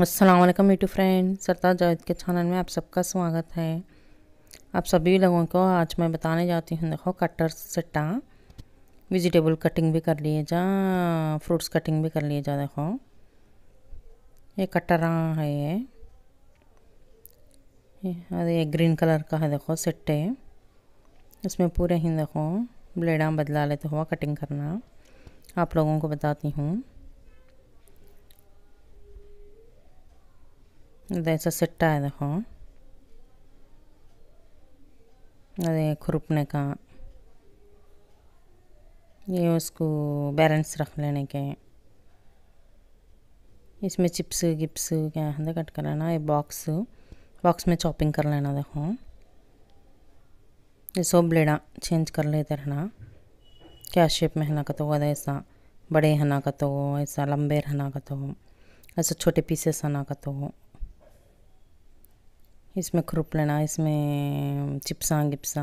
Aslam to friend Sartaj Javed के channel में आप सबका स्वागत है आप सभी लोगों को आज मैं बताने जाती हूँ देखो कटर सट्टा वेजिटेबल कटिंग भी कर लिए जा फ्रूट्स कटिंग भी कर लिए जा देखो ये कटरा है ये अरे ये ग्रीन कलर का है देखो सट्टे इसमें पूरे ही देखो ब्लेडा बदला लेते हुआ कटिंग करना आप लोगों को बताती हूँ है देखो अरे खुरपने का ये उसको बैलेंस रख लेने के इसमें चिप्स गिप्स क्या है कट कर लेना ये बॉक्स बॉक्स में चॉपिंग कर लेना देखो ये सो ब्लेडा चेंज कर लेते रहना क्या शेप में हना कतो ऐसा बड़े हना कतो ऐसा लंबे हना कतो ऐसा छोटे पीसेस हना कतो इसमें लेना इसमें चिप्सा गिप्सा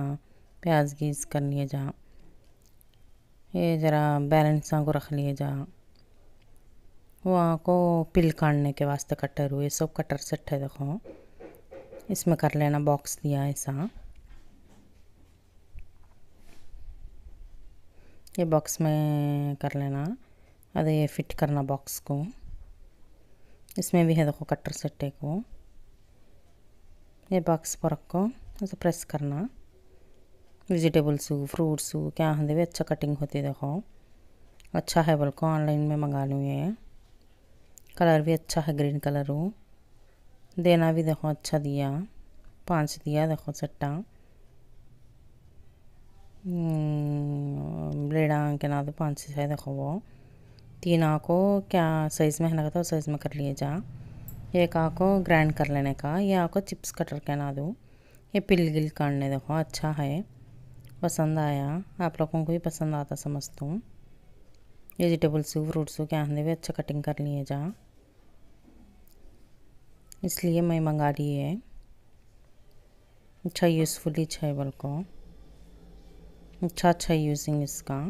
प्याज गीस कर लिए जा ये ज़रा बैलेंसा को रख लिए जा वहाँ को पिल काटने के वास्ते कटर हुए सब कटर सेट है देखो इसमें कर लेना बॉक्स दिया ऐसा ये बॉक्स में कर लेना अरे फिट करना बॉक्स को इसमें भी है देखो कटर सट्टे को ये बॉक्स पर रखो उसे प्रेस करना वेजिटेबल्स फ्रूट्स क्या होंगे भी अच्छा कटिंग होती देखो अच्छा है को ऑनलाइन में मंगा लूँ ये कलर भी अच्छा है ग्रीन कलर हो देना भी देखो अच्छा दिया पाँच दिया देखो सट्टा ब्लेडा हम्म, के ना तो पाँच है देखो वो तीन को क्या साइज़ में है ना था तो साइज़ में कर लिए जा ये आको ग्राइंड कर लेने का ये आको चिप्स कटर कहना दूँ ये पिल गिल काटने देखो अच्छा है पसंद आया आप लोगों को भी पसंद आता समझता हूँ वेजिटेबल्स फ्रूट्स के आंधे भी अच्छा कटिंग कर लिए जा इसलिए मैं मंगा रही है अच्छा यूज़फुल अच्छा है बल को अच्छा अच्छा यूजिंग इसका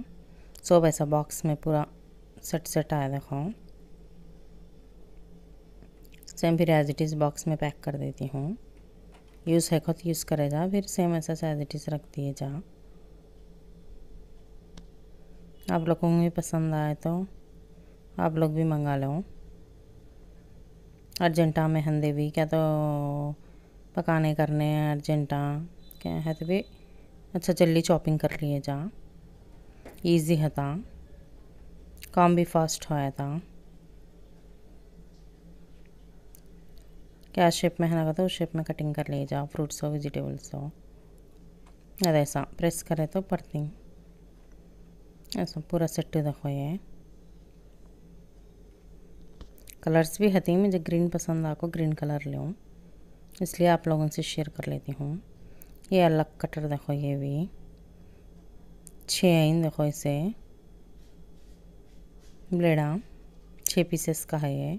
सो वैसा बॉक्स में पूरा सेट सेट आया देखो सेम तो फिर एज इट इज़ बॉक्स में पैक कर देती हूँ यूज़ है खुद यूज़ करे जा फिर सेम ऐसा एज इट इज़ रख दिए जा आप लोगों को भी पसंद आए तो आप लोग भी मंगा लो अर्जेंटा में हंदे भी क्या तो पकाने करने हैं अर्जेंटा क्या है तो भी अच्छा जल्दी चॉपिंग कर लिए जा ईजी है था काम भी फास्ट होया था क्या शेप में है ना तो उस शेप में कटिंग कर लिए जाओ फ्रूट्स हो वेजिटेबल्स हो ऐसा प्रेस करे तो पड़ती ऐसा पूरा सेट देखो ये कलर्स भी हती मुझे ग्रीन पसंद आको ग्रीन कलर ले इसलिए आप लोगों से शेयर कर लेती हूँ ये अलग कटर देखो ये भी छः आई देखो इसे ब्लेडा छः पीसेस का है ये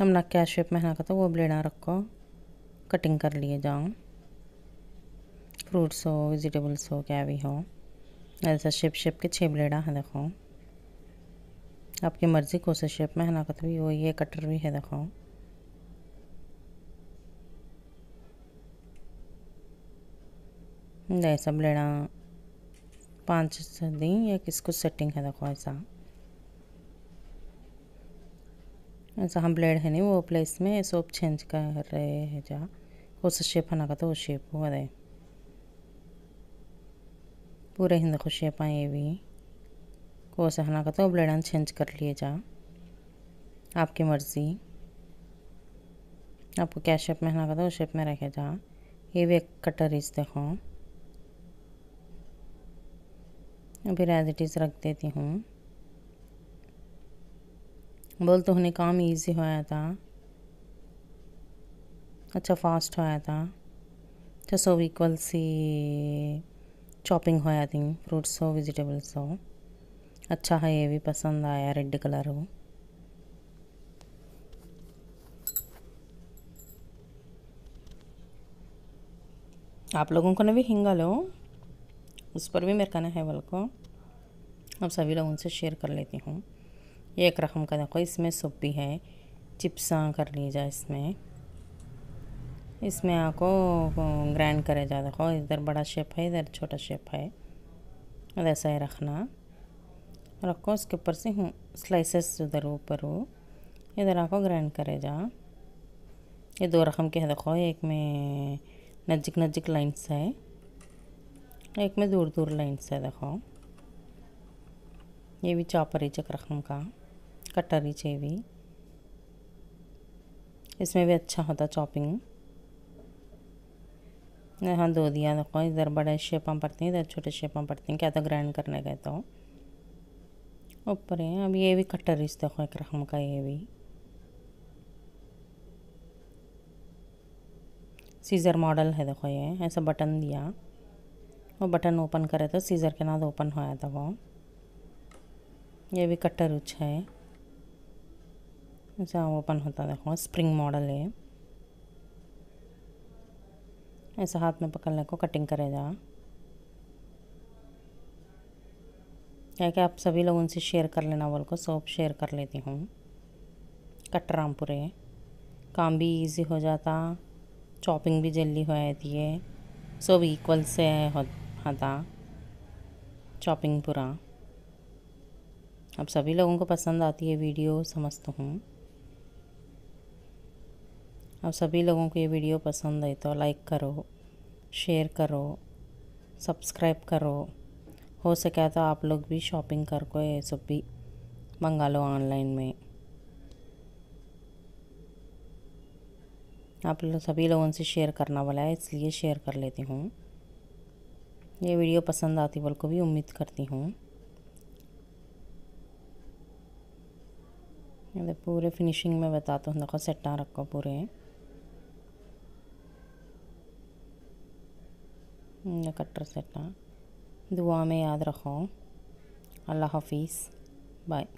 हम ना क्या शेप में ना करता वो ब्लेडा रखो कटिंग कर लिए जाऊँ फ्रूट्स हो वेजिटेबल्स हो क्या भी हो ऐसा शेप शेप के छः ब्लेडा हैं देखो आपकी मर्ज़ी कौन से शेप में है ना कत भी वो ये कटर भी है देखो ऐसा ब्लेडा पाँच दी या किसको सेटिंग है देखो ऐसा ऐसा हम ब्लेड है नहीं वो प्लेस में सोप चेंज कर रहे हैं जहाँ ಹೊಸ शेप हो रहे पूरे हिंद को शेप आए भी ಆಯೇವಿ ಕೋಸ का तो वो ब्लेड चेंज कर लिए जा आपकी मर्ज़ी आपको क्या शेप में हना था उस शेप में रखे जा ये भी एक कटर इस देखो अभी एज इट इज़ रख देती हूँ बोल तो उन्हें काम ईजी होया था अच्छा फास्ट होया था अच्छा सो इक्वल सी चॉपिंग होया थी फ्रूट्स हो वेजिटेबल्स हो अच्छा है ये भी पसंद आया रेड कलर हो आप लोगों को ना भी हिंगा लो उस पर भी मेरे कहना है वाल को अब सभी लोगों से शेयर कर लेती हूँ ये एक रकम का देखो इसमें सूप भी है चिप्सा कर लीजिए इसमें इसमें आपको ग्राइंड करे जा देखो इधर बड़ा शेप है इधर छोटा शेप है ऐसा ही रखना रखो उसके ऊपर से हूँ स्लाइसेस उधर ऊपर हो इधर आपको ग्राइंड करे जा ये दो रकम के है देखो एक में नज़दीक नज़दीक लाइन्स है एक में दूर दूर लाइन्स है देखो ये भी चॉपर ही चक रकम का कटोरी चाहिए इसमें भी अच्छा होता चॉपिंग यहाँ दो दिया देखो इधर बड़े शेपा पड़ती हैं इधर छोटे शेपा पड़ती हैं क्या तो ग्राइंड करने गए तो ऊपर है अब ये भी कटरीस देखो एक रकम का ये भी सीज़र मॉडल है देखो ये ऐसा बटन दिया वो बटन ओपन करे तो सीज़र के नाद ओपन होया था वो ये भी कटर उछ है ऐसा ओपन होता देखो स्प्रिंग मॉडल है ऐसा हाथ में पकड़ने को कटिंग करेगा क्या क्या आप सभी लोग उनसे शेयर कर लेना बोल को सोप शेयर कर लेती हूँ कट रामपुरे पूरे काम भी इजी हो जाता चॉपिंग भी जल्दी हो जाती है सब इक्वल से होता चॉपिंग पूरा अब सभी लोगों को पसंद आती है वीडियो समझता हूँ आप सभी लोगों को ये वीडियो पसंद आई तो लाइक करो शेयर करो सब्सक्राइब करो हो सके तो आप लोग भी शॉपिंग कर को ये सब भी मंगा लो ऑनलाइन में आप लोग सभी लोगों से शेयर करना वाला है इसलिए शेयर कर लेती हूँ ये वीडियो पसंद आती बोल को भी उम्मीद करती हूँ पूरे फिनिशिंग में बताता हूँ देखो सेटा रखो पूरे இந்த கட்டுற சட்டம் இது வாமே ஆதரகம் அல்லாஹ் ஹாஃபீஸ் பாய்